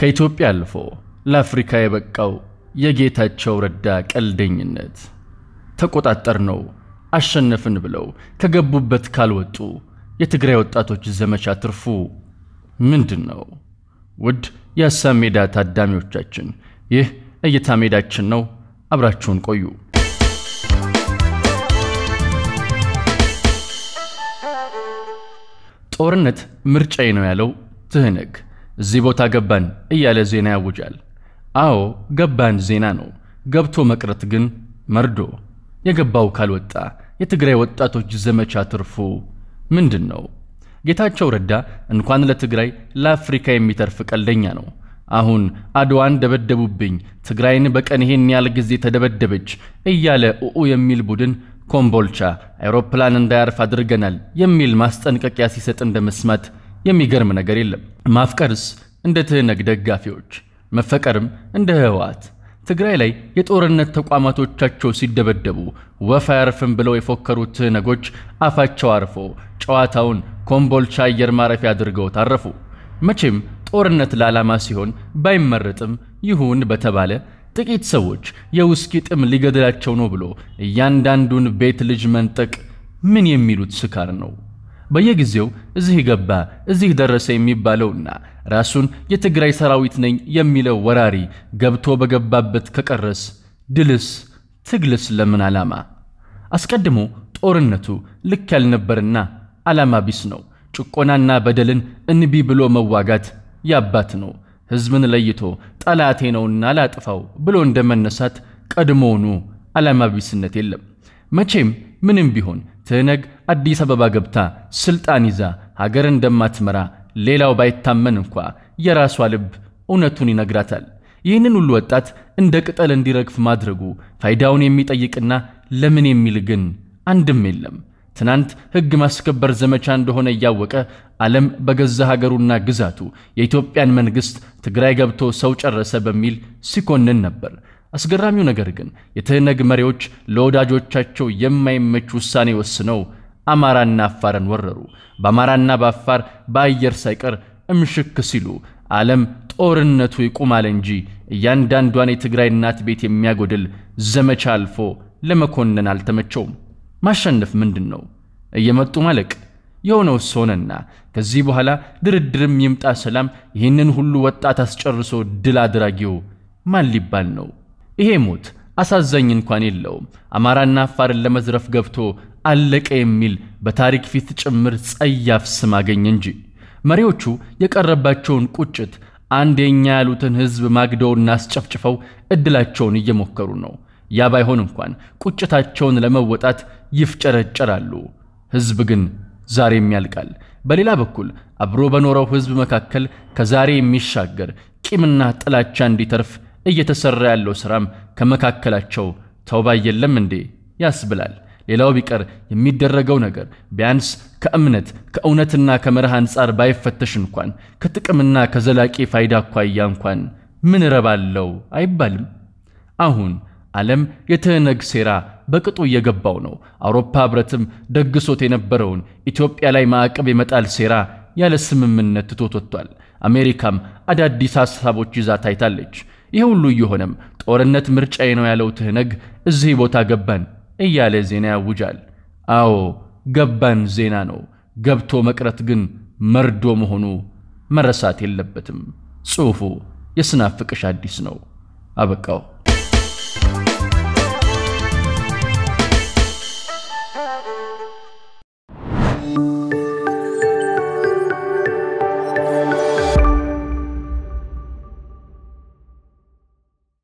ከኢትዮጵያ አልፎ ለአፍሪካ የበቃው የጌታቸው ረዳ ቀልደኝነት ተቆጣጠር ነው አሸነፍን ብለው ከገቡበት ካልወጡ የትግራይ ወጣቶች ዘመቻ ትርፉ ምንድን ነው? ውድ የሀሳብ ሜዳ ታዳሚዎቻችን ይህ እይታ ሜዳችን ነው። አብራችሁን ቆዩ። ጦርነት ምርጫዬ ነው ያለው ትህነግ እዚህ ቦታ ገባን እያለ ዜና ያውጃል። አዎ ገባን ዜና ነው። ገብቶ መቅረት ግን መርዶ። የገባው ካልወጣ የትግራይ ወጣቶች ዘመቻ ትርፉ ምንድን ነው? ጌታቸው ረዳ እንኳን ለትግራይ ለአፍሪካ የሚተርፍ ቀልደኛ ነው። አሁን አድዋን ደበደቡብኝ፣ ትግራይን በቀን ይሄን ያህል ጊዜ ተደበደበች እያለ ኡኡ የሚል ቡድን ኮምቦልቻ አይሮፕላን እንዳያርፍ አድርገናል የሚል ማስጠንቀቂያ ሲሰጥ እንደ መስማት የሚገርም ነገር የለም። ማፍቀርስ እንደ ትህነግ ደጋፊዎች፣ መፈቀርም እንደ ህወሓት ትግራይ ላይ የጦርነት ተቋማቶቻቸው ሲደበደቡ ወፍ አያርፍም ብለው የፎከሩት ትህነጎች አፋቸው አርፎ ጨዋታውን ኮምቦልቻ አየር ማረፊያ አድርገው ታረፉ። መቼም ጦርነት ለዓላማ ሲሆን ባይመረጥም ይሁን በተባለ ጥቂት ሰዎች የውስኪ ጥም ሊገድላቸው ነው ብሎ እያንዳንዱን ቤት ልጅ መንጠቅ ምን የሚሉት ስካር ነው? በየጊዜው እዚህ ገባ እዚህ ደረሰ የሚባለውና ራሱን የትግራይ ሰራዊት ነኝ የሚለው ወራሪ ገብቶ በገባበት ከቀረስ ድልስ ትግልስ ለምን ዓላማ? አስቀድሞ ጦርነቱ ልክ ያልነበርና ዓላማ ቢስ ነው። ጭቆናና በደልን እንቢ ብሎ መዋጋት ያባት ነው። ሕዝብን ለይቶ ጠላቴ ነውና ላጥፋው ብሎ እንደመነሳት ቀድሞውኑ ዓላማ ቢስነት የለም መቼም ምንም ቢሆን ትህነግ አዲስ አበባ ገብታ ስልጣን ይዛ ሀገር እንደማትመራ ሌላው ባይታመን እንኳ የራሷ ልብ እውነቱን ይነግራታል። ይህንን ሁሉ ወጣት እንደ ቅጠል እንዲረግፍ ማድረጉ ፋይዳውን የሚጠይቅና ለምን የሚል ግን አንድም የለም። ትናንት ሕግ ማስከበር ዘመቻ እንደሆነ እያወቀ ዓለም በገዛ ሀገሩና ግዛቱ የኢትዮጵያን መንግሥት ትግራይ ገብቶ ሰው ጨረሰ በሚል ሲኮንን ነበር። አስገራሚው ነገር ግን የትህነግ መሪዎች ለወዳጆቻቸው የማይመች ውሳኔ ወስነው አማራና አፋርን ወረሩ። በአማራና በአፋር በአየር ሳይቀር እምሽክ ሲሉ ዓለም ጦርነቱ ይቁማል እንጂ እያንዳንዷን የትግራይ እናት ቤት የሚያጎድል ዘመቻ አልፎ ለመኮንን አልተመቸውም። ማሸነፍ ምንድን ነው? እየመጡ ማለቅ የሆነው ሆነና ከዚህ በኋላ ድርድርም ይምጣ ሰላም፣ ይህንን ሁሉ ወጣት አስጨርሶ ድል አድራጊው ማን ሊባል ነው? ይሄ ሙት አሳዛኝ እንኳን የለውም። አማራና አፋርን ለመዝረፍ ገብቶ አለቀ የሚል በታሪክ ፊት ጭምር ጸያፍ ስም አገኘ እንጂ መሪዎቹ የቀረባቸውን ቁጭት አንድ የኛ ያሉትን ህዝብ ማግደውና አስጨፍጭፈው እድላቸውን እየሞከሩ ነው። ያ ባይሆን እንኳን ቁጭታቸውን ለመወጣት ይፍጨረጨራሉ። ህዝብ ግን ዛሬም ያልቃል። በሌላ በኩል አብሮ በኖረው ህዝብ መካከል ከዛሬ የሚሻገር ቂምና ጥላቻ እንዲተርፍ እየተሰራ ያለው ሥራም ከመካከላቸው ተውባ የለም እንዴ ያስብላል። ሌላው ቢቀር የሚደረገው ነገር ቢያንስ ከእምነት ከእውነትና ከመርህ አንጻር ባይፈተሽ እንኳን ከጥቅምና ከዘላቂ ፋይዳ አኳያ እንኳን ምን ረባለው አይባልም። አሁን ዓለም የትህነግ ሴራ በቅጡ እየገባው ነው። አውሮፓ ኅብረትም ደግሶት የነበረውን ኢትዮጵያ ላይ ማዕቀብ የመጣል ሴራ ያለ ስምምነት ትቶት ወጥቷል። አሜሪካም አዳዲስ ሐሳቦች ይዛ ታይታለች። ይህ ሁሉ እየሆነም ጦርነት ምርጫዬ ነው ያለው ትህነግ እዚህ ቦታ ገባን እያለ ዜና ያውጃል። አዎ ገባን ዜና ነው። ገብቶ መቅረት ግን መርዶ መሆኑ መረሳት የለበትም። ጽሑፉ የስናፍቅሽ አዲስ ነው። አበቃው።